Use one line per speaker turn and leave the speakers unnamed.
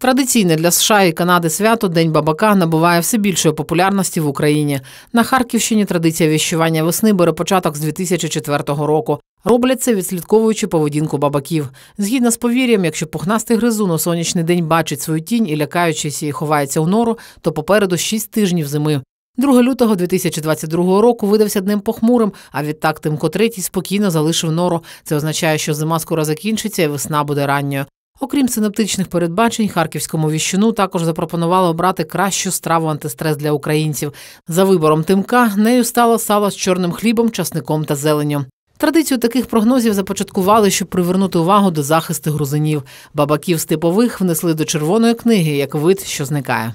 Традиційне для США і Канади свято День бабака набуває все більшої популярності в Україні. На Харківщині традиція віщування весни бере початок з 2004 року. Роблять це відслідковуючи поведінку бабаків. Згідно з повір'ям, якщо пухнастий гризун у сонячний день бачить свою тінь і лякаючись і ховається у нору, то попереду 6 тижнів зими. 2 лютого 2022 року видався днем похмурим, а відтак Тимко третій спокійно залишив нору. Це означає, що зима скоро закінчиться і весна буде ранньою. Окрім синоптичних передбачень, харківському віщину також запропонували обрати кращу страву антистрес для українців. За вибором тимка нею стало сало з чорним хлібом, часником та зеленю. Традицію таких прогнозів започаткували, щоб привернути увагу до захисту грузинів. Бабаків степових внесли до червоної книги як вид, що зникає.